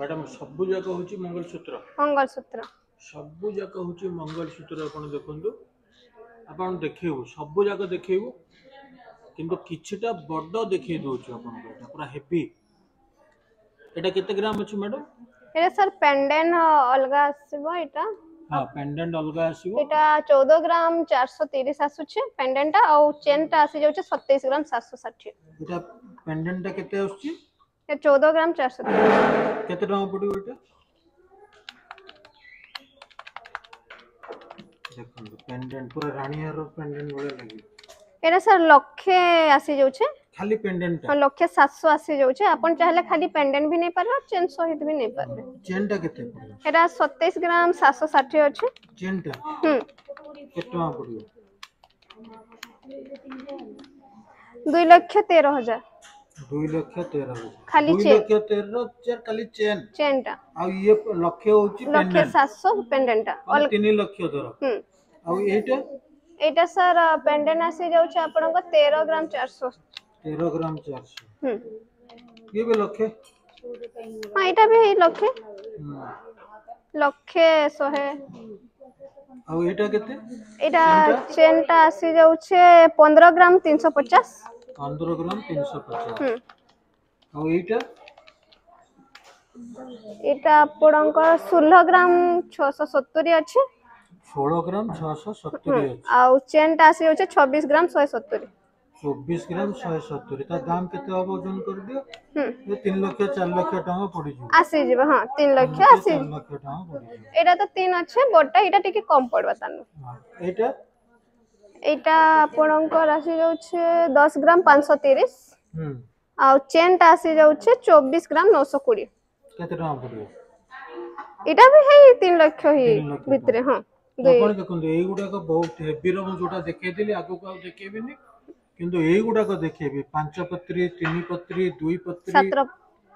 madam ସବୁ ଯାକ ହଉଛି ମଙ୍ଗଳସୂତ୍ର ମଙ୍ଗଳସୂତ୍ର ସବୁ ଯାକ ହଉଛି ମଙ୍ଗଳସୂତ୍ର ଆପଣ ଦେଖନ୍ତୁ ଆପଣ ଦେଖେଇବୁ ସବୁ ଯାକ ଦେଖେଇବୁ କିନ୍ତୁ କିଛିଟା ବଡ଼ ଦେଖେଇ ଦଉଛୁ ଆପଣଙ୍କୁ ଏଇଟା ପୁରା ହେଭି ଏଇଟା କେତେ ଗ୍ରାମ ଅଛି ମ୍ୟାଡ଼ାମ୍ ଏଇଟା ସାର୍ স্যার ଅଲଗା ଆସିବ ଏଇଟା ହଁ হ্যাঁ ଅଲଗା ଆସିବ ଏଇଟା ଚଉଦ 14 গ্রাম ତିରିଶ ଆସୁଛି পেন্ডেন্টটা ଆଉ ଚେନ୍ଟା ଆସିଯାଉଛି ସତେଇଶ ଗ୍ରାମ ସାତଶହ ଷାଠିଏ ଏଇଟା পেন্ডেন্টটা କେତେ ଆସୁଛି ये 14 ग्राम 400 कितने टका पड़ी बेटा देखो पेंडेंट पूरा रानी हार पेंडेंट बोले लगी এটা স্যার লক্ষে আসি যাচ্ছে খালি পেন্ডেন্ট হ্যাঁ লক্ষে 700 আসি যাচ্ছে আপন চাইলে খালি পেন্ডেন্ট ভি নেই পারবে চেন সহিত ভি নেই পারবে চেনটা কত পড়বে এটা 27 গ্রাম 760 আছে চেনটা হুম কত টাকা পড়বে 2 লক্ষ 13 হাজার দুই লক্ষ তের খালি দুই লক্ষ তের খালি চেন চেনটা আর ইয়ে লক্ষ হচ্ছে লক্ষ 700 পেন্ডেন্টটা অল 3 লক্ষ ধর হুম আর এইটা এইটা স্যার পেন্ডেন্ট আসি যাচ্ছে আপনাকে 13 গ্রাম 400 13 গ্রাম 400 হুম ये भी लक्ष हां एटा भी लक्ष लक्ष 100 ଆଉ ଏଇଟା କେତେ ଏଇଟା ଚେନଟା ଆସି ଯାଉଛି 15 ଗ୍ରାମ 350 পনেরো গ্রাম তিনশো পচাশ ଆଉ ଏଇଟା ଏଇଟା ଆପଣଙ୍କର ଷୋହଳ ଗ୍ରାମ ଛଅଶହ ସତୁରି ଅଛି ଷୋହଳ ଗ୍ରାମ ଛଅଶହ ସତୁରି ଆଉ ଚେନ୍ଟା ଆସିଯାଉଛି ଛବିଶ ଗ୍ରାମ ଶହେ ସତୁରି চব্বিশ গ্রাম শহে সত্তরি তার দাম কেতে হবে ওজন করে দিও তিন লক্ষ চার লক্ষ টাকা পড়িଯିବ আসিଯିବ হ্যাঁ তিন লক্ষ আসি এটা তো তিন আছে বড়টা এটা টিকে কম পড়বে তার এইটা ଏଇଟା ଆପଣଙ୍କର ଆସିଯାଉଛି ଦଶ ଗ୍ରାମ ପାଞ୍ଚଶହ ତିରିଶ ଆଉ ଚେନ୍ଟା ଆସିଯାଉଛି ଚବିଶ ଗ୍ରାମ ନଅଶହ କୋଡ଼ିଏ କେତେ ଟଙ୍କା ପଡ଼ିବ ଏଇଟା ବି ହେଇ ତିନି ଲକ୍ଷ ହେଇ ଭିତରେ ହଁ ଦେଖନ୍ତୁ ଏଇଗୁଡ଼ାକ ବହୁତ ହେଭିର ମୁଁ ଯୋଉଟା ଦେଖେଇଥିଲି ଆଗକୁ ଆଉ ଦେଖେଇବିନି କିନ୍ତୁ ଏଇଗୁଡ଼ାକ ଦେଖେଇବି ପାଞ୍ଚ ପତ୍ରୀ ତିନି ପତ୍ରୀ ଦୁଇ ପତ୍ରୀ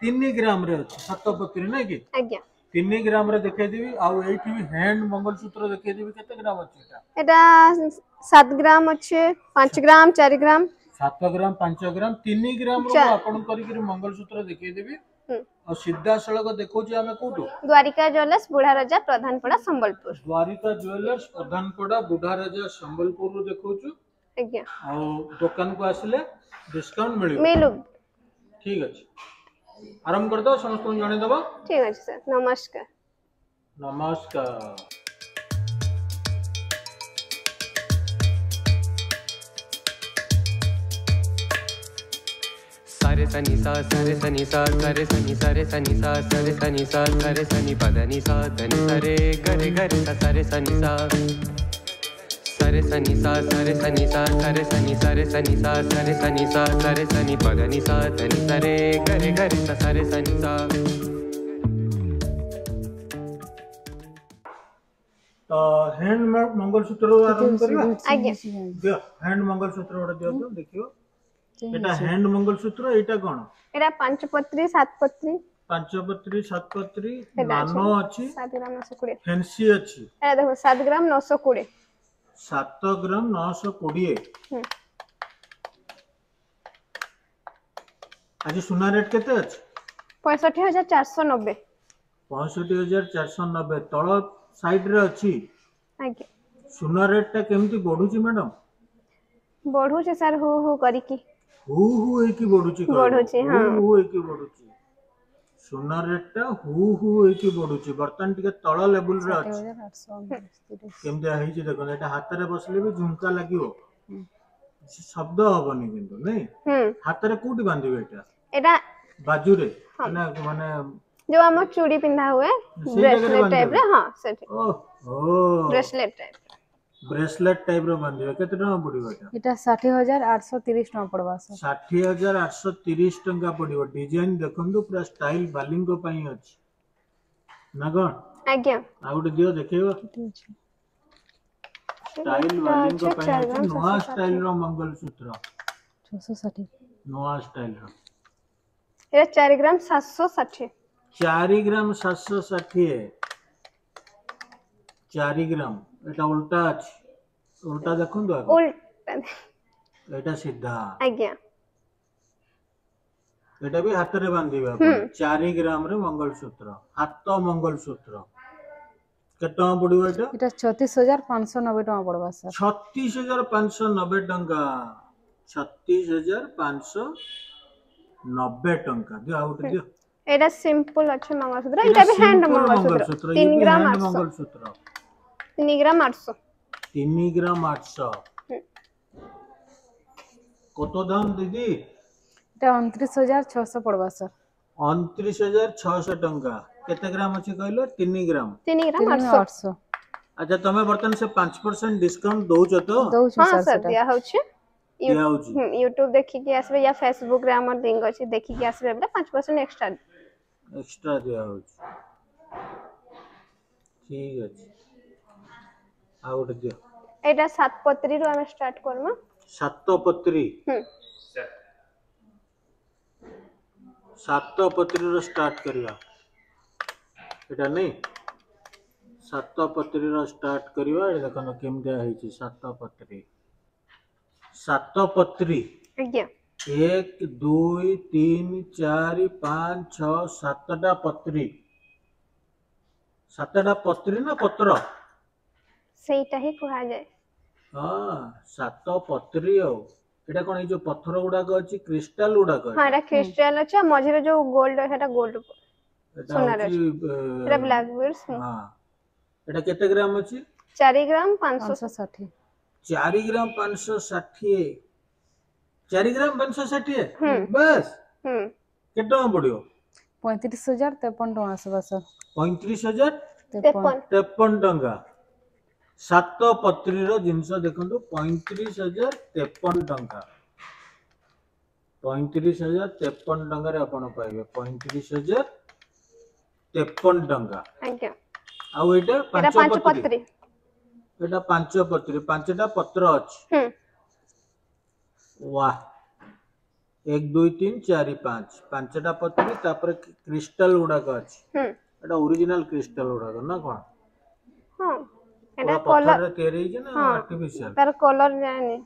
ତିନି ଗ୍ରାମରେ ଅଛି ସାତ ପତ୍ରୀ ନାଇଁ କି ଆଜ୍ଞା ତିନି ଗ୍ରାମରେ ଦେଖେଇଦେବି ଆଉ ଏଇଠି ବି ହ୍ୟାଣ୍ଡ ମଙ୍ଗଳସୂତ୍ର ଦେଖେଇଦେବି କେତେ ଗ୍ରାମ ଅଛି ଏଟା ଏଟା ସାତ ଗ୍ରାମ ଅଛି ପାଞ୍ଚ ଗ୍ରାମ ଚାରି ଗ୍ରାମ ସାତ ଗ୍ରାମ ପାଞ୍ଚ ଗ୍ରାମ ତିନି ଗ୍ରାମ ଆପଣ କରିକିରି ମଙ୍ଗଳସୂତ୍ର ଦେଖେଇଦେବି ଆଉ ସିଧାସଳଖ ଦେଖଉଛି ଆମେ କୋଉଠୁ ଦ୍ୱାରିକା ଜୁଏଲର୍ସ ବୁଢାରଜା ପ୍ରଧାନପଡ଼ା ସମ୍ବଲପୁର ଦ୍ୱାରିକା ଜୁଏଲର୍ସ ପ୍ରଧାନପଡ଼ା ବୁଢାରଜା ସମ୍ବଲପୁରରୁ ଦେଖଉଛୁ ଆଜ୍ଞା ଆଉ ଦୋକାନକୁ ଆସିଲେ ଡିସକାଉଣ୍ଟ ମିଳିବ ମିଳିବ ଠିକ ଅଛି आरंभ कर दो समस्त को जाने दबो ठीक है सर नमस्कार नमस्कार सारे सनी सा सारे सनी सा सारे सनी सारे सनी सा सारे सनी सा सारे सनी पदनी सा धनी सारे घरे घरे सा सारे सनी सा సరే సని సా సరే సని సా సరే సని సరే సని సా సరే సని సా సరే సని పదని సా ధని సరే గరే గరే స సరే సని సా हैंड मंगलसूत्र आरंभ करबा आज्ञा दियो हैंड मंगलसूत्र ओडा दियो तो देखियो एटा हैंड मंगलसूत्र एटा कोन एटा पंचपत्री सातपत्री ପାଞ୍ଚପତ୍ରୀ ସାତପତ୍ରୀ ନାନ ଅଛି ସାତ ଗ୍ରାମ ନଅଶହ କୋଡ଼ିଏ ଫେନ୍ସି ଅଛି ଦେଖ ସାତ ଗ୍ରାମ ନଅଶହ କୋଡ଼ିଏ ସାତ ଗ୍ରାମ ନଅଶହ କୋଡ଼ିଏ ଆଜି ସୁନା ରେଟ୍ କେତେ ଅଛି ପଞ୍ଚଷଠି ହଜାର ଚାରିଶହ ନବେ ପଞ୍ଚଷଠି ହଜାର ଚାରିଶହ ନବେ ତଳ ସାଇଡ୍ରେ ଅଛି ଆଜ୍ଞା ସୁନା ରେଟ୍ଟା କେମିତି ବଢୁଛି ମ୍ୟାଡମ୍ ବଢୁଛି ସାର୍ ହୁ ହୁ କରିକି ହୁ ହୁ ହେଇକି ବଢୁଛି ବଢୁଛି ହଁ ହୁ ହୁ ହେଇକି ବଢୁଛି ସୁନା ରେଟ୍ଟା ହୁ ହୁ ହେଇକି ବଢୁଛି ବର୍ତ୍ତମାନ ଟିକେ ତଳ ଲେବୁଲରେ ଅଛି କେମିତିଆ ହେଇଛି ଦେଖନ୍ତୁ ଏଇଟା ହାତରେ ବସିଲେ ବି ଝୁମକା ଲାଗିବ ଶବ୍ଦ ହବନି କିନ୍ତୁ ନାଇଁ ହାତରେ କୋଉଠି ବାନ୍ଧିବେ ଏଇଟା ଏଇଟା ବାଜୁରେ ନା ମାନେ ଯୋଉ ଆମ ଚୁଡ଼ି ପିନ୍ଧା ହୁଏ ବ୍ରେସଲେଟ୍ ଟାଇପ୍ ରେ ହଁ ସେଠି ଓ ବ୍ରେସଲେଟ୍ ଟାଇପ୍ ବ୍ରେସଲେଟ୍ ଟାଇପ୍ ର ବାନ୍ଧିବା କେତେ ଟଙ୍କା ପଡିବ ଏଟା ଏଟା 60830 ଟଙ୍କା ପଡବା ସାର୍ 60830 ଟଙ୍କା ପଡିବ ଡିଜାଇନ ଦେଖନ୍ତୁ ପୁରା ଷ୍ଟାଇଲ ବାଲିଙ୍କ ପାଇଁ ଅଛି ନା କଣ ଆଜ୍ଞା ଆଉ ଗୋଟେ ଦିଅ ଦେଖେଇବ ଷ୍ଟାଇଲ ବାଲିଙ୍କ ପାଇଁ ଅଛି ନୂଆ ଷ୍ଟାଇଲ ର ମଙ୍ଗଳସୂତ୍ର 660 ନୂଆ ଷ୍ଟାଇଲ ର ଏଟା 4 ଗ୍ରାମ 760 4 ଗ୍ରାମ 760 4 ग्राम এটা উল্টা আছে উল্টা দেখুন তো উল্টা এটা সিধা আজ্ঞা এটা ବି ହାତରେ ବାନ୍ଧିବେ ଆପଣ 4 ଗ୍ରାମର ମଙ୍ଗଳସୂତ୍ର ହାତ ମଙ୍ଗଳସୂତ୍ର କେତେ ଟଙ୍କା ପଡିବ ଏଟା ଏଟା 36590 ଟଙ୍କା ପଡବା ସାର୍ 36590 ଟଙ୍କା 36590 ଟଙ୍କା ଦିଅ ଆଉ ଗୋଟେ ଦିଅ ଏଟା ସିମ୍ପଲ ଅଛି ମଙ୍ଗଳସୂତ୍ର ଏଟା ବି ହ୍ୟାଣ୍ଡ ମଙ୍ଗଳସୂତ୍ର 3 ଗ୍ରାମ ମଙ୍ଗଳସୂତ୍ର ତିନି ଗ୍ରାମ ଆଠଶହ ତିନି ଗ୍ରାମ ଆଠଶହ কত দাম দিদি এটা অনত্রিশ হাজার ছশো পড়বা স্যার অনত্রিশ হাজার ছশো টঙ্কা কেতে গ্রাম আছে কহিল তিনি গ্রাম তিনি গ্রাম আটশো আচ্ছা তুমি বর্তমান সে পাঁচ পরসেন্ট ডিসকাউন্ট দৌছ তো হ্যাঁ স্যার দিয়া হচ্ছে यूट्यूब देखिकी आसबे या फेसबुक रे हमर लिंक अछि देखिकी आसबे बले 5% एक्स्ट्रा एक्स्ट्रा दिया होछ ठीक अछि ଆଉ ଗୋଟେ ଦିଅ ଏଇଟା ସାତ ପତ୍ରୀରୁ ଆମେ ଷ୍ଟାର୍ଟ କରମା ସାତ ପତ୍ରୀ ସାତ ପତ୍ରୀରୁ ଷ୍ଟାର୍ଟ କରିବା ଏଇଟା ନାଇଁ ସାତ ପତ୍ରୀର ଷ୍ଟାର୍ଟ କରିବା ଏଇଟା ଦେଖନ୍ତୁ କେମିତିଆ ହେଇଛି ସାତ ପତ୍ରୀ ସାତ ପତ୍ରୀ ଆଜ୍ଞା ଏକ ଦୁଇ ତିନି ଚାରି ପାଞ୍ଚ ଛଅ ସାତଟା ପତ୍ରୀ ସାତଟା ପତ୍ରୀ ନା ପତ୍ର ସେଇଟା ହିଁ କୁହାଯାଏ ହଁ ସାତ ପତ୍ରୀ ଆଉ ଏଟା କଣ ଏଇ ଯୋଉ ପଥର ଗୁଡାକ ଅଛି କ୍ରିଷ୍ଟାଲ ଗୁଡାକ ହଁ ଏଟା କ୍ରିଷ୍ଟାଲ ଅଛି ଆଉ ମଝିରେ ଯୋଉ ଗୋଲ୍ଡ ସେଟା ଗୋଲ୍ଡ ସୁନାର ଅଛି ଏଟା ବ୍ଲାକ୍ ବିଟ୍ସ ହଁ ଏଟା କେତେ ଗ୍ରାମ ଅଛି 4 ଗ୍ରାମ 560 4 ଗ୍ରାମ 560 4 ग्राम 560 बस हम्म केते टका पडियो 35000 53 टका आसपास 35000 53 53 टका ସାତ ପତ୍ରୀର ଜିନିଷ ଦେଖନ୍ତୁ ପଇଁତିରିଶ ହଜାର ତେପନ ଟଙ୍କା ପଇଁତିରିଶ ହଜାର ତେପନ ଟଙ୍କାରେ ଆପଣ ପାଇବେ ପଇଁତିରିଶ ହଜାର ତେପନ ଟଙ୍କା ଆଉ ଏଇଟା ପାଞ୍ଚ ପତ୍ରୀ ଏଇଟା ପାଞ୍ଚ ପତ୍ରୀ ପାଞ୍ଚଟା ପତ୍ର ଅଛି ୱା ଏକ ଦୁଇ ତିନି ଚାରି ପାଞ୍ଚ ପାଞ୍ଚଟା ପତ୍ରୀ ତାପରେ କ୍ରିଷ୍ଟାଲ ଗୁଡାକ ଅଛି ଏଇଟା ଓରିଜିନାଲ କ୍ରିଷ୍ଟାଲ ଗୁଡାକ ନା କଣ এটা কলার তৈরি হইছে না আর্টিফিশিয়াল তার কলার জানি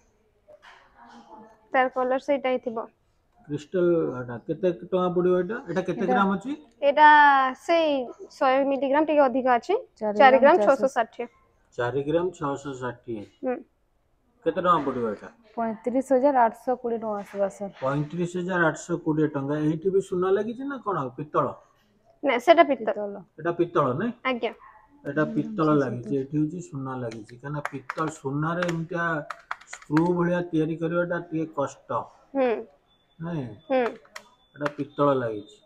তার কলার সেটাই থিব ক্রিস্টাল এটা কত টাকা পড়িব এটা এটা কত গ্রাম আছে এটা সেই 100 মিলিগ্রাম টিকে অধিক আছে 4 গ্রাম 660 4 গ্রাম 660 হুম কত টাকা পড়িব এটা 35820 টাকা আসবা স্যার 35820 টাকা এইটি বি সোনা লাগিছে না কোন পিতল না সেটা পিতল এটা পিতল না আজ্ঞা ଏଇଟା ପିତ୍ତଳ ଲାଗିଛି ଏଠି ହେଉଛି ସୁନା ଲାଗିଛି କାହିଁକିନା ପିତ୍ତଳ ସୁନାରେ ଏମିତିଆ ସ୍କ୍ରୁ ଭଳିଆ ତିଆରି କରିବାଟା ଟିକେ କଷ୍ଟ ନାଇଁ ଏଇଟା ପିତ୍ତଳ ଲାଗିଛି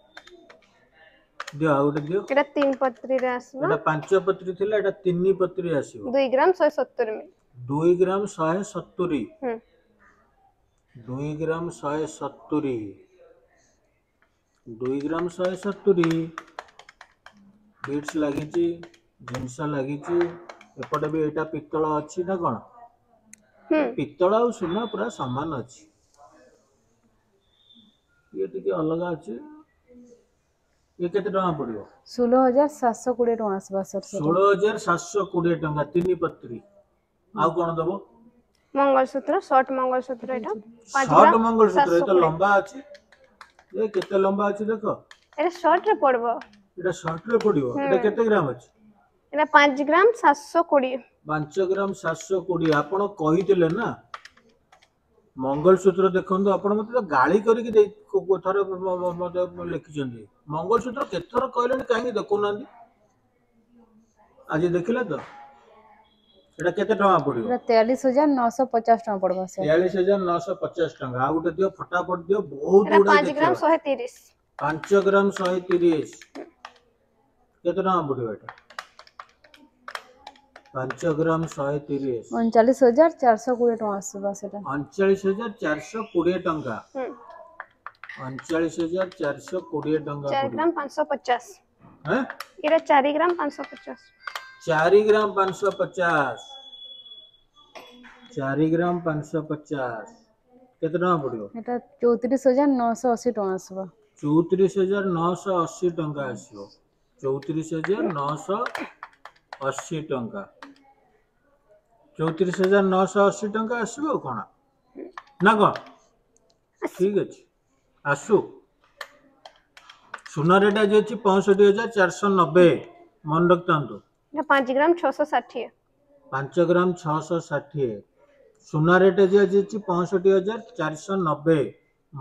ଦିଅ ଆଉ ଗୋଟେ ଦିଅ ଏଇଟା ତିନି ପତ୍ରୀରେ ଆସିବ ଏଇଟା ପାଞ୍ଚ ପତ୍ରୀ ଥିଲା ଏଇଟା ତିନି ପତ୍ରୀ ଆସିବ 2 ଗ୍ରାମ 170 ମି 2 ଗ୍ରାମ 170 2 ଗ୍ରାମ 170 2 ଗ୍ରାମ 170 ବିଟ୍ସ ଲାଗିଛି ଜିନିଷ ଲାଗିଛି ଏପଟେ ବି ଏଇଟା ପିତ୍ତଳ ଅଛି ନା କଣ ପିତ୍ତଳ ଆଉ ସୁନା ପୁରା ସମାନ ଅଛି ଇଏ ଟିକେ ଅଲଗା ଅଛି ଇଏ କେତେ ଟଙ୍କା ପଡିବ ଷୋହଳ ହଜାର ସାତଶହ କୋଡ଼ିଏ ଟଙ୍କା ଆସିବ ସାର୍ ଷୋହଳ ହଜାର ସାତଶହ କୋଡ଼ିଏ ଟଙ୍କା ତିନି ପତ୍ରୀ ଆଉ କଣ ଦବ ମଙ୍ଗଳସୂତ୍ର ସର୍ଟ ମଙ୍ଗଳସୂତ୍ର ଏଇଟା ସର୍ଟ ମଙ୍ଗଳସୂତ୍ର ଏଇଟା ଲମ୍ବା ଅଛି ଏ କେତେ ଲମ୍ବା ଅଛି ଦେଖ ଏଇଟା ସର୍ଟ ରେ ପଡିବ ଏଇଟା ସର୍ଟ ରେ ପଡିବ ଏଇଟା କେତେ ଗ୍ରାମ ଅଛି এটা 5 গ্রাম 720 5 গ্রাম 720 আপন কইতিলে না মঙ্গলসূত্র দেখন্তু আপন মতে তো গালি করি কি থরে লিখিছন্তি মঙ্গলসূত্র কেতর কইলেনি কাহি দেখুনান্তি আজি দেখিলে তো এটা কেতে টাকা পড়িব এটা 43950 টাকা পড়ব স্যার 43950 টাকা আর গোটে দিও फटाफट দিও বহুত গুড়া 5 গ্রাম 130 5 গ্রাম 130 কেতে টাকা পড়িব এটা ପାଞ୍ଚ ଶହେ ତିରିଶ ଅଣଚାଳିଶ ହଜାର ଚାରିଶହ କୋଡ଼ିଏ ଟଙ୍କା ଆସିବ ସେଟା ଅଣଚାଳିଶ ହଜାର ଚାରିଶହ କୋଡ଼ିଏ ଟଙ୍କା ଅଣଚାଳିଶ ହଜାର ଚାରିଶହ କୋଡ଼ିଏ ଟଙ୍କା ଚାରି ଗ୍ରାମ ପାଞ୍ଚଶହ ପଚାଶ ଏଇଟା ଚାରି ଗ୍ରାମ ପାଞ୍ଚଶହ ପଚାଶ ଚାରି ଗ୍ରାମ ପାଞ୍ଚଶହ ପଚାଶ ଚାରି ଗ୍ରାମ ପାଞ୍ଚଶହ ପଚାଶ କେତେ ଟଙ୍କା ପଡ଼ିବ ଏଇଟା ଚଉତିରିଶ ହଜାର ନଅଶହ ଅଶୀ ଟଙ୍କା ଆସିବ ଚଉତିରିଶ ହଜାର ନଅଶହ ଅଶୀ ଟଙ୍କା ଆସିବ ଚଉତିରିଶ ହଜାର ନଅଶହ ଅଶୀ ଟଙ୍କା ଚଉତିରିଶ ହଜାର ନଅଶହ ଅଶୀ ଟଙ୍କା ଆସିବ ଆଉ କ'ଣ ନା କ'ଣ ଠିକ୍ ଅଛି ଆସୁ ସୁନା ରେଟ୍ ଆଜି ଅଛି ପଞ୍ଚଷଠି ହଜାର ଚାରିଶହ ନବେ ମନେ ରଖିଥାନ୍ତୁ ପାଞ୍ଚ ଗ୍ରାମ ଛଅଶହ ଷାଠିଏ ପାଞ୍ଚ ଗ୍ରାମ ଛଅଶହ ଷାଠିଏ ସୁନା ରେଟ୍ ଆଜି ଆଜି ଅଛି ପଞ୍ଚଷଠି ହଜାର ଚାରିଶହ ନବେ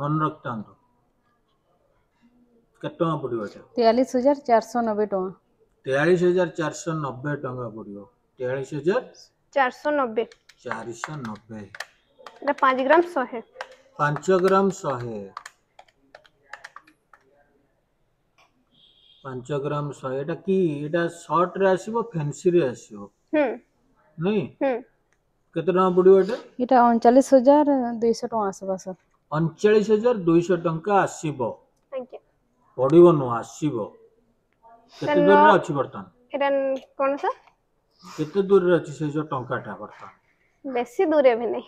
ମନେ ରଖିଥାନ୍ତୁ କେତେ ଟଙ୍କା ପଡ଼ିବ ଏଇଟା ତେୟାଳିଶ ହଜାର ଚାରିଶହ ନବେ ଟଙ୍କା ତେୟାଳିଶ ହଜାର ଚାରିଶହ ନବେ ଟଙ୍କା ପଡ଼ିବ ତେୟାଳିଶ ହଜାର চারশো নব্বই চারিশো নব্বই এটা পাঁচ গ্রাম শহে পাঁচ গ্রাম শহে পাঁচ গ্রাম শহে এটা কি এটা শর্ট রে আসিব ফেন্সি রে আসিব হুম নাই হুম কেতে টাকা পড়িব এটা এটা 39200 টাকা আসব স্যার 39200 টাকা আসিব আজ্ঞা পড়িব ন আসিব কেতে দূর আছে বর্তমান এটা কোন স্যার କେତେ ଦୂରରେ ଅଛି ସେଇ ଯୋଉ ଟଙ୍କାଟା ବର୍ତ୍ତମାନ ବେଶୀ ଦୂରେ ବି ନାହିଁ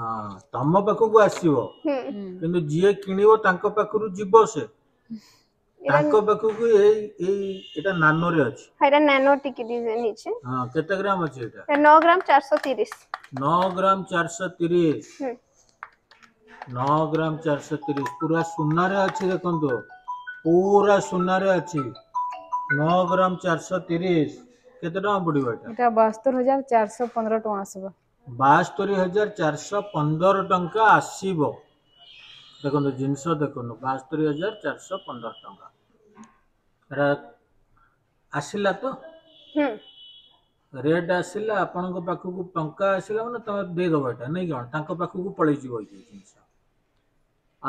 ହଁ ତମ ପାଖକୁ ଆସିବ କିନ୍ତୁ ଯିଏ କିଣିବ ତାଙ୍କ ପାଖରୁ ଯିବ ସେ ତାଙ୍କ ପାଖକୁ ଏଇ ଏଇ ଏଟା ନାନୋରେ ଅଛି ଏଟା ନାନୋ ଟିକି ଡିଜାଇନ ହେଇଛି ହଁ କେତେ ଗ୍ରାମ ଅଛି ଏଟା 9 ଗ୍ରାମ ତିରିଶ ନଅ ଗ୍ରାମ ଚାରିଶହ ତିରିଶ ନଅ ଗ୍ରାମ ଚାରିଶହ ତିରିଶ ପୁରା ସୁନାରେ ଅଛି ଦେଖନ୍ତୁ ପୁରା ସୁନାରେ ଅଛି ନଅ ଗ୍ରାମ ଚାରିଶହ ତିରିଶ କେତେ ଟଙ୍କା ପଡିବ ଏଟା ଏଟା 72415 ଟଙ୍କା ଆସିବ 72415 ଟଙ୍କା ଆସିବ ଦେଖନ୍ତୁ ଜିନିଷ ଦେଖନ୍ତୁ 72415 ଟଙ୍କା ଏଟା ଆସିଲା ତ ରେଟ୍ ଆସିଲା ଆପଣଙ୍କ ପାଖକୁ ଟଙ୍କା ଆସିଲା ମାନେ ତମେ ଦେଇଦେବ ଏଟା ନାଇଁ କ'ଣ ତାଙ୍କ ପାଖକୁ ପଳେଇଯିବ ଏଇ ଜିନିଷ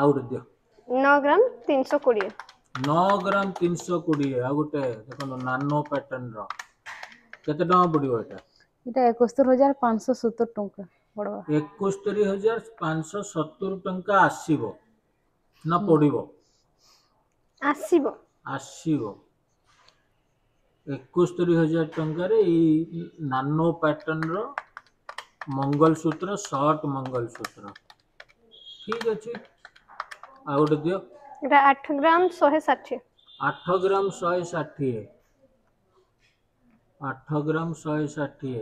ଆଉ ଗୋଟେ ଦିଅ ନଅ ଗ୍ରାମ ତିନିଶହ କୋଡ଼ିଏ ନଅ ଗ୍ରାମ ତିନିଶହ କୋଡ଼ିଏ ଆଉ ଗୋଟେ ଦେଖନ୍ତୁ ନାନୋ ପ୍ୟାଟର୍ନର কেতে টাকা পড়িব এটা এটা 21570 টাকা পড়বা 21570 টাকা আসিব না পড়িব আসিব আসিব 21000 টাকারে এই নানো প্যাটার্ন র মঙ্গলসূত্র শর্ট মঙ্গলসূত্র ঠিক আছে আর গোটে দিও এটা 8 গ্রাম 160 8 গ্রাম 160 ଆଠ ଗ୍ରାମ ଶହେ ଷାଠିଏ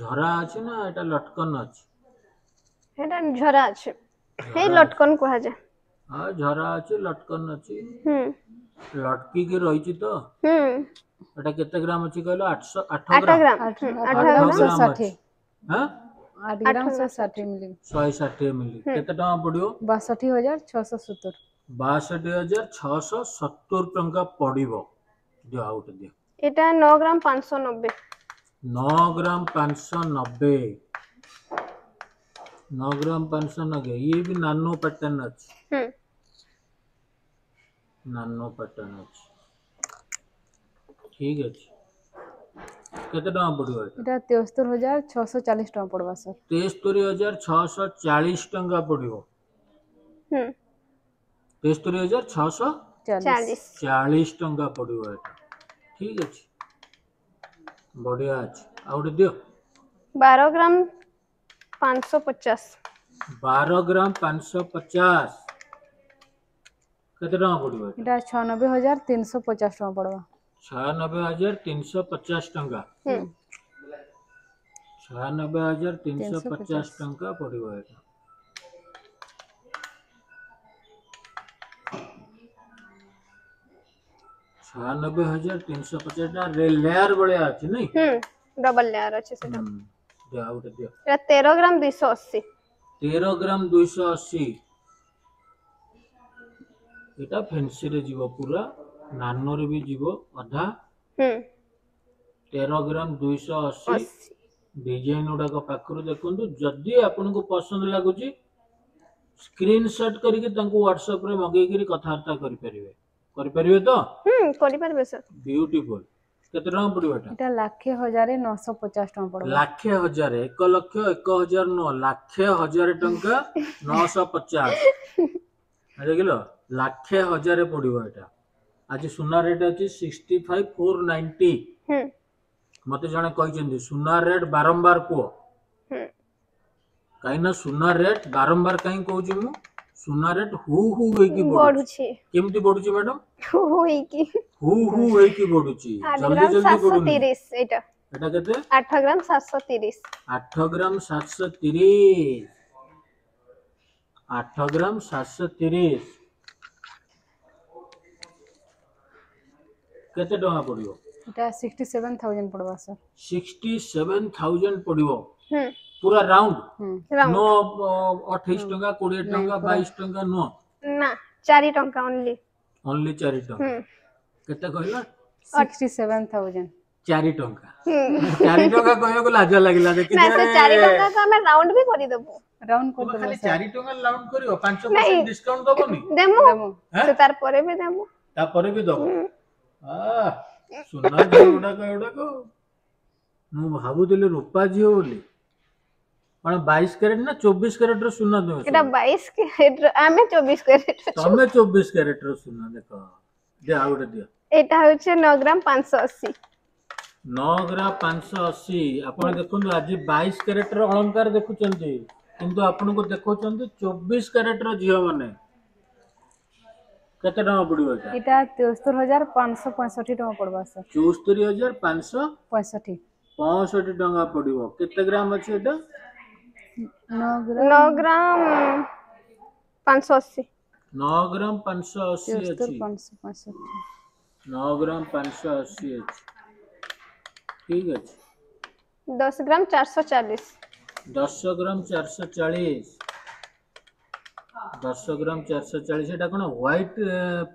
ଝରା ଅଛି ନା ଏଇଟା ଲଟକନ ଅଛି ଏଇଟା ଝରା ଅଛି ହେଇ ଲଟକନ କୁହାଯାଏ ହଁ ଝରା ଅଛି ଲଟକନ ଅଛି ଲଟକିକି ରହିଛି ତ ଏଇଟା କେତେ ଗ୍ରାମ ଅଛି କହିଲ ଆଠଶହ ଆଠ ଗ୍ରାମ ଆଠ ଗ୍ରାମ ଅଛି ହଁ ଶହେ ଷାଠିଏ ମିଲି କେତେ ଟଙ୍କା ପଡିବ ବାଷଠି ହଜାର ଛଅଶହ ସତୁରି ବାଷଠି ହଜାର ଛଅଶହ ସତୁରି ଟଙ୍କା ପଡିବ ଦିଅ ଆଉ ଗୋଟେ ଦିଅ এটা 9 গ্রাম 590 9 ग्राम 590 9 ग्राम 590 ये भी नानो पैटर्न अछि हम नानो पैटर्न अछि ठीक अछि केते टका पड़ियो एटा 73640 टका पड़वा सर 73640 टका पड़ियो हम 73640 40 टका पड़ियो है ठीक है बॉडी आज आउट दियो 12 ग्राम 550 12 ग्राम 550 কত টাকা পড়বে এটা 96350 টাকা পড়বে 96350 টাকা হুম 96350 টাকা পড়বে এটা পছন্দ লাগুছি স্ক্রিনশট করি হোয়াটসঅপ মগাই কথাবার্তা করে পারিবে କରିପାରିବେ ତ ହୁଁ କରିପାରିବେ ସାର୍ ବିୟୁଟିଫୁଲ କେତେ ଟଙ୍କା ପଡିବ ଏଟା ଏଟା ଲାକ୍ଷେ ହଜାରେ 950 ଟଙ୍କା ପଡିବ ଲାକ୍ଷେ ହଜାରେ 1 ଲକ୍ଷ 1000 ନୁହଁ ଲାକ୍ଷେ ହଜାରେ ଟଙ୍କା 950 ଦେଖିଲ ଲାକ୍ଷେ ହଜାରେ ପଡିବ ଏଟା ଆଜି ସୁନା ରେଟ୍ ଅଛି 65490 ହୁଁ ମୋତେ ଜଣେ କହିଛନ୍ତି ସୁନା ରେଟ୍ ବାରମ୍ବାର କୁହ କାହିଁକି ନା ସୁନା ରେଟ୍ ବାରମ୍ବାର କାହିଁ କହୁଛି ମୁଁ ସୁନା ରେଟ୍ ହୁ ହୁ ହେଇକି ବଢୁଛି କେମିତି ବଢୁଛି ମ୍ୟାଡାମ ହୁ ହୁ ହେଇକି ହୁ ହୁ ହେଇକି ବଢୁଛି ଜଲ୍ଦି ଜଲ୍ଦି ବଢୁନି ତିରିଶ ଆଠ ଗ୍ରାମ ସାତଶହ ତିରିଶ ଆଠ ଗ୍ରାମ ସାତଶହ ତିରିଶ କେତେ ଟଙ୍କା ପଡିବ ଏଟା ସିକ୍ସଟି পড়িব ଥାଉଜେଣ୍ଡ ପଡିବ ସାର୍ ସିକ୍ସଟି 67000 ଥାଉଜେଣ୍ଡ ପଡିବ পুরা রাউন্ড নো 28 টাকা 20 টাকা 22 টাকা নো না 4 টাকা অনলি অনলি 4 টাকা কেতে কইলা 67000 4 টাকা 4 টাকা কইও লাজ লাগিলা দেখি না 4 টাকা তো আমি রাউন্ড বি করি দেবো রাউন্ড করে দেবো খালি 4 টাকা রাউন্ড করিও 5% ডিসকাউন্ট দেবো নি দেবো তো তারপরে বি দেবো তারপরে বি দেবো আ ସୁନା ଝିଅ ଗୁଡାକ ଏଗୁଡାକ ମୁଁ ଭାବୁଥିଲି ରୂପା ଝିଅ ବୋଲି মানে 22 ক্যারেট না 24 ক্যারেট র সোনা দেবে এটা 22 ক্যারেট আমি 24 ক্যারেট তুমি 24 ক্যারেট র সোনা দেখো দে আর ওটা দিও এটা হচ্ছে 9 গ্রাম 580 9 গ্রাম 580 আপনি দেখুন আজি 22 ক্যারেট র অলংকার দেখুচন্তি কিন্তু আপনাকে দেখুচন্তি 24 ক্যারেট র ঝিও মানে কেতে টাকা পড়িব এটা এটা 74565 টাকা পড়বা স্যার 74565 65 টাকা পড়িব কত গ্রাম আছে এটা नौ ग्राम पाँच सौ अस्सी नौ ग्राम पाँच सौ अस्सी अच्छी नौ ग्राम पाँच सौ अस्सी अच्छी ठीक अच्छे दस ग्राम चार सौ चालीस दस ग्राम चार सौ चालीस दस ग्राम चार सौ चालीस एटा कोन व्हाइट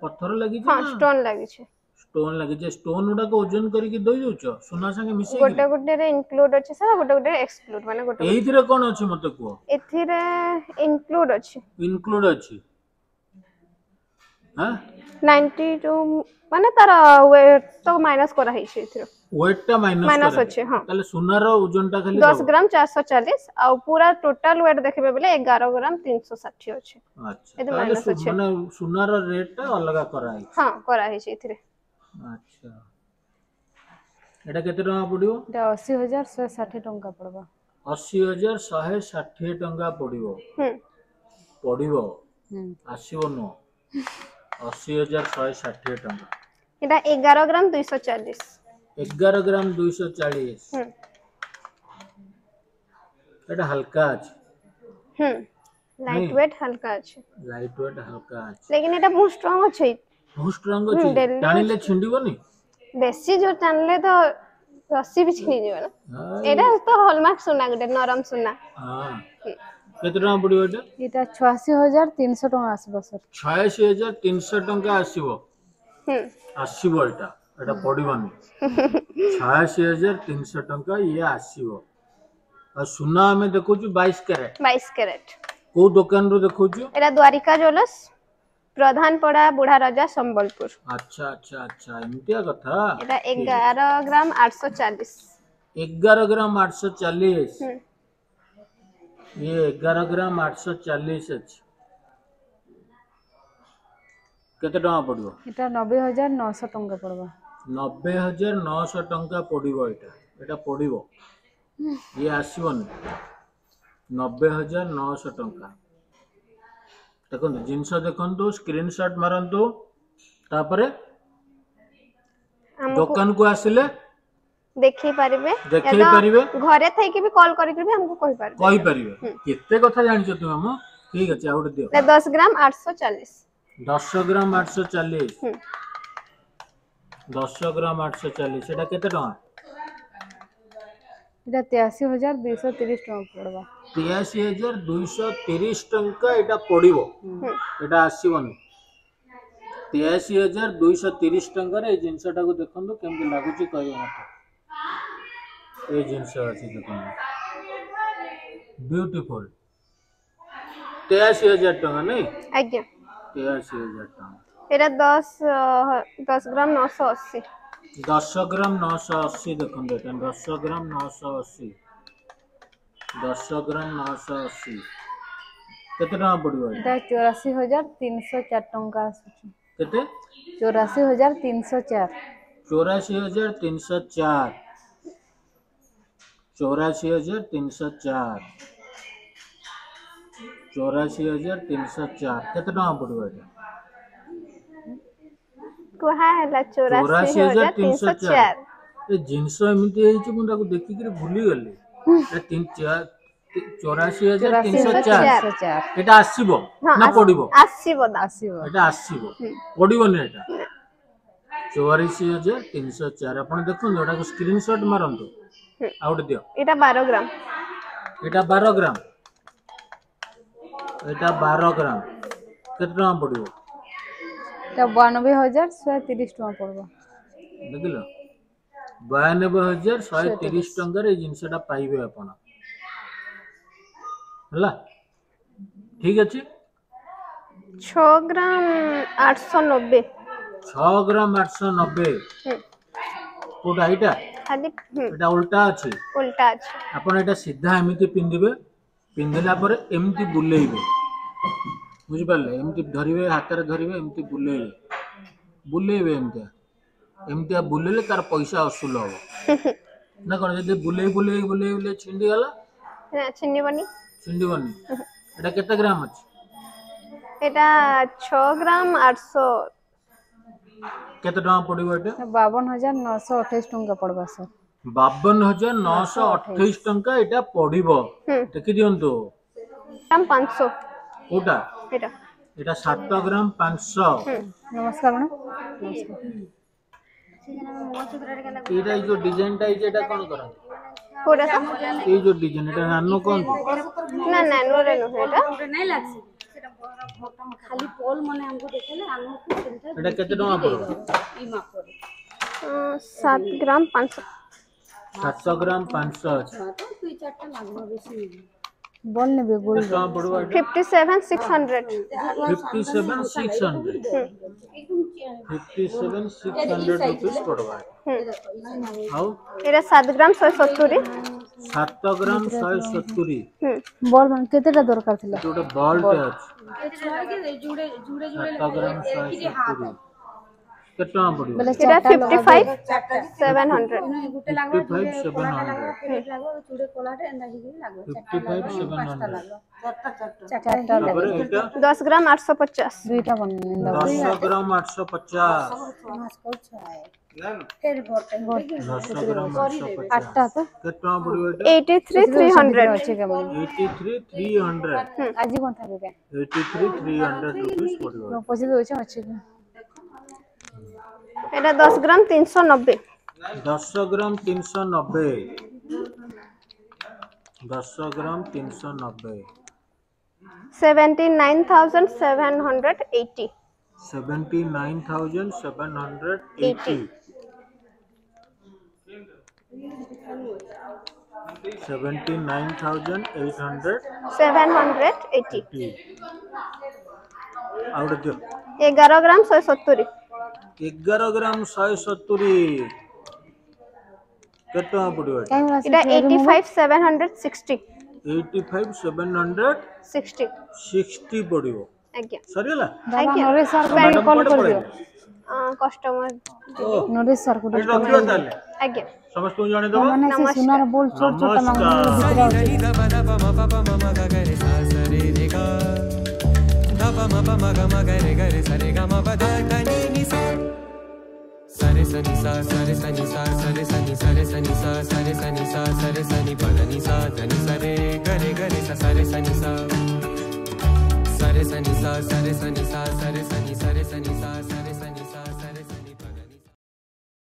पत्थर लगी छै हां स्टोन लगी छै ଷ୍ଟୋନ୍ ଲାଗିଛି ଷ୍ଟୋନ୍ ଗୁଡାକ ଓଜନ କରିକି ଦେଇ ଦଉଛ ସୁନା ସାଙ୍ଗେ ମିଶେଇ ଗୋଟେ ଗୋଟେ ରେ ଇନକ୍ଲୁଡ ଅଛି ସାର୍ ଗୋଟେ ଗୋଟେ ଏକ୍ସକ୍ଲୁଡ ମାନେ ଗୋଟେ ଏଇଥିରେ କଣ ଅଛି ମତେ କୁହ ଏଥିରେ ଇନକ୍ଲୁଡ ଅଛି ଇନକ୍ଲୁଡ ଅଛି ହଁ 92 মানে তার ওয়েট তো মাইনাস করা হয়েছে এথির ওয়েটটা মাইনাস মাইনাস আছে হ্যাঁ তাহলে সোনার ওজনটা খালি 10 গ্রাম 440 আর পুরা টোটাল ওয়েট দেখিবে বলে 11 গ্রাম 360 আছে আচ্ছা এটা মাইনাস আছে মানে সোনার রেটটা আলাদা করা হয়েছে হ্যাঁ করা হয়েছে এথিরে আচ্ছা এটা কেতে টাকা পড়িব এটা 80160 টাকা পড়ব 80160 টাকা পড়িব হুম পড়িব হুম আসিব ন 80160 টাকা এটা 11 গ্রাম 240 11 গ্রাম 240 হুম এটা হালকা আছে হুম লাইট ওয়েট হালকা আছে লাইট ওয়েট হালকা আছে लेकिन এটা বহুত স্ট্রং আছে ବହୁତ ଷ୍ଟ୍ରଙ୍ଗ ଅଛି ଟାଣିଲେ ଛିଣ୍ଡିବନି ବେଶୀ ଜୋର ଟାଣିଲେ ତ ରସି ବି ଛିଣ୍ଡି ଯିବ ନା ଏଇଟା ତ ହଲମାର୍କ ସୁନା ଗୋଟେ ନରମ ସୁନା କେତେ ଟଙ୍କା ପଡିବ ଏଟା ଏଟା 86300 ଟଙ୍କା ଆସିବ ସାର୍ 86300 ଟଙ୍କା ଆସିବ ଆସିବ ଏଟା ଏଟା ପଡିବନି 86300 ଟଙ୍କା ଇଏ ଆସିବ ଆଉ ସୁନା ଆମେ ଦେଖୁଛୁ 22 କ୍ୟାରେଟ୍ 22 କ୍ୟାରେଟ୍ କୋଉ ଦୋକାନରୁ ଦେଖୁଛୁ ଏଟା ଦ୍ୱାରିକା ଜୁଏଲର୍ସ প্রধানপড়া বুড়া রাজা সম্বলপুর আচ্ছা আচ্ছা আচ্ছা এমতিয়া কথা এটা 11 গ্রাম 840 11 ग्राम 840 ये 11 ग्राम 840 আছে কেতে টাকা পড়ব এটা 90900 টাকা পড়বা 90900 টাকা পড়িব এটা এটা পড়িব ये আসিবনি 90900 টাকা দেখুন জিনিস দেখন্তু স্ক্রিনশট মারন্তু তারপরে দোকানকু আসিলে দেখেই পারিবে দেখেই পারিবে ঘরে থাকি বি কল করি বি আমকু কই পারিবে কই পারিবে কেতে কথা জানিছো তুমি আম ঠিক আছে আউট দিও 10 গ্রাম 840 10 গ্রাম 840 হুম 10 গ্রাম 840 সেটা কত টাকা এটা 83230 টাকা পড়বা ତେୟାଅଶୀ ହଜାର ଦୁଇଶହ ତିରିଶ ଟଙ୍କା ଏଇଟା ପଡ଼ିବ ଏଇଟା ଆସିବନି ତେୟାଅଶୀ ହଜାର ଦୁଇଶହ ତିରିଶ ଟଙ୍କାରେ ଏଇ ଜିନିଷଟାକୁ ଦେଖନ୍ତୁ କେମିତି ଲାଗୁଛି କହିବ ମୋତେ ଏଇ ଜିନିଷ ଅଛି ଦେଖନ୍ତୁ ବ୍ୟୁଟିଫୁଲ୍ ତେୟାଅଶୀ ହଜାର ଟଙ୍କା ନାଇଁ ଆଜ୍ଞା ତେୟାଅଶୀ ହଜାର ଟଙ୍କା ଏଇଟା ଦଶ ଦଶ ଗ୍ରାମ ନଅଶହ ଅଶୀ ଦଶ ଗ୍ରାମ ନଅଶହ ଅଶୀ ଦେଖନ୍ତୁ ଏଇଟା ଦଶ ଗ୍ରାମ ନଅଶହ ଅଶୀ ଦଶ ଗ୍ରାମ ନଅଶହ ଅଶୀ କେତେ ଟଙ୍କା ପଡ଼ିବ ଏଇଟା ଚଉରାଶୀ ହଜାର ତିନିଶହ ଚାରି ଟଙ୍କା ଆସୁଛି କେତେ ଚଉରାଶୀ ହଜାର ତିନିଶହ ଚାରି ଚଉରାଶୀ ହଜାର ତିନିଶହ ଚାରି ଚଉरासी हजार तीन सौ चार चौरासी हजार तीन सौ चार कितने टका पड़ो एटा कहा हैला 84304 ए जिंस एमिति हेछि मु ताको देखि के भूली गेली তিন চার চৌরাশি হাজার তিনশো চার এটা আসিব না পড়িব আসিব আসিব এটা আসিব পড়িবনি এটা চৌরাশি হাজার তিনশো চার আপনার দেখুন এটা স্ক্রিনশট মারন্তু ଆଉ ଗୋଟେ ଦିଅ ଏଇଟା ବାର ଗ୍ରାମ ଏଇଟା ବାର ଗ୍ରାମ ଏଇଟା ବାର ଗ୍ରାମ କେତେ ଟଙ୍କା ପଡ଼ିବ ଏଇଟା ବୟାନବେ ହଜାର ଶହେ ତିରିଶ ଟଙ୍କା ପଡ଼ିବ ଦେଖିଲ ବୟାନବେ ହଜାର ଶହେ ତିରିଶ ଟଙ୍କାରେ ଏଇ ଜିନିଷଟା ପାଇବେ ଆପଣ ହେଲା ଠିକ ଅଛି ଛଅ ଗ୍ରାମ ଆଠଶହ ନବେ ଛଅ ଗ୍ରାମ ଆଠଶହ ନବେ କୋଉଟା ଏଇଟା ଏଇଟା ଓଲଟା ଅଛି ଓଲଟା ଅଛି ଆପଣ ଏଇଟା ସିଧା ଏମିତି ପିନ୍ଧିବେ ପିନ୍ଧିଲା ପରେ ଏମିତି ବୁଲେଇବେ ବୁଝିପାରିଲେ ଏମିତି ଧରିବେ ହାତରେ ଧରିବେ ଏମିତି ବୁଲେଇବେ ବୁଲେଇବେ ଏମିତିଆ ଏମିତିଆ ବୁଲିଲେ ତାର ପଇସା ଅସୁଲ ହବ ନା କଣ ଯଦି ବୁଲେଇ ବୁଲେଇ ବୁଲେଇ ବୁଲେଇ ଛିଣ୍ଡିଗଲା ନା ଛିଣ୍ଡିବନି ଛିଣ୍ଡିବନି ଏଟା କେତେ ଗ୍ରାମ ଅଛି এটা ছ গ্রাম আটশো কেতে টাকা পড়িব এটা বাবন হাজার নশো অঠাইশ টঙ্কা পড়বা স্যার বাবন হাজার নশো অঠাইশ টঙ্কা এটা পড়িব দেখি দিয়ন্তু গ্রাম পাঁচশো কোটা এটা এটা সাত গ্রাম পাঁচশো নমস্কার ম্যাডাম নমস্কার ଏଇଟା ଏଇ ଯୋଉ ଡିଜାଇନଟା ହେଇଛି ଏଇଟା କ'ଣ କରନ୍ତି କୋଉଟା ସାର୍ ଏଇ ଯୋଉ ଡିଜାଇନ ଏଇଟା ନାନୋ କୁହନ୍ତି ନା ନାନୋରେ ନୁହେଁ ଏଇଟା ନାଇଁ ଲାଗ୍ସି ଖାଲି ପୋଲ ମାନେ ଆମକୁ ଦେଖେଇଲେ ଆମକୁ ଏଇଟା କେତେ ଟଙ୍କା ପଡ଼ିବ ଏଇ ମାପରେ 7 ଗ୍ରାମ 500 700 ଗ୍ରାମ 500 ଅଛି ଦୁଇ ଚାରଟା ଲାଗିବ ବେଶୀ বল নেবে গোল 57600 57600 57600 रुपीस पड़वा हाउ एरा 7 ग्राम 170 7 ग्राम 170 कितना पड़ियो बेटा 55 700 गुटे लागो 55 700 लागो चुड़े कोलाटे अंदाजे की लागो 55 700 लागो चारटा लागो 10 ग्राम 850 दुईटा बनने दो 10 ग्राम 850 मास को छाए फिर बोटे बोटे आटा तो कितना पड़ियो बेटा 83300 अच्छे के 83300 आज कोन था बेटा 83300 रुपीस पड़ियो 25 अच्छे के এটা 10 গ্রাম 390 10 গ্রাম 390 10 গ্রাম 390 79780 79780 79880 780 আউট দিও 11 গ্রাম 670 এগারো গ্রাম শহে সত্তরি কেত টাকা পড়িব এটা eighty five seven hundred sixty eighty five seven hundred sixty sixty পড়িব ଆଜ୍ଞା ସରିଗଲା ଆଜ୍ଞା ନରେଶ ସାର୍ ପାଇଁ କଲ୍ କରିଦିଅ କଷ୍ଟମର ନରେଶ ସାର୍ କୁ ଆଜ୍ଞା ସମସ୍ତଙ୍କୁ ଜଣେଇ ଦେବ ମାନେ ସେ ସୁନାର ବୋଲ ଛୋଟ ଛୋଟ ମାଙ୍ଗୁଛି pa ma pa ma ga ma ga re ga re sa re ga ma pa da ta ni ni sa sa re sa ni sa sa re sa ni sa sa re sa ni sa re sa ni sa sa re sa ni sa sa re sa ni pa da ni sa da ni sa re ga re ga re sa sa re sa ni sa sa re sa ni sa sa re sa ni sa sa re sa ni sa re sa ni sa sa re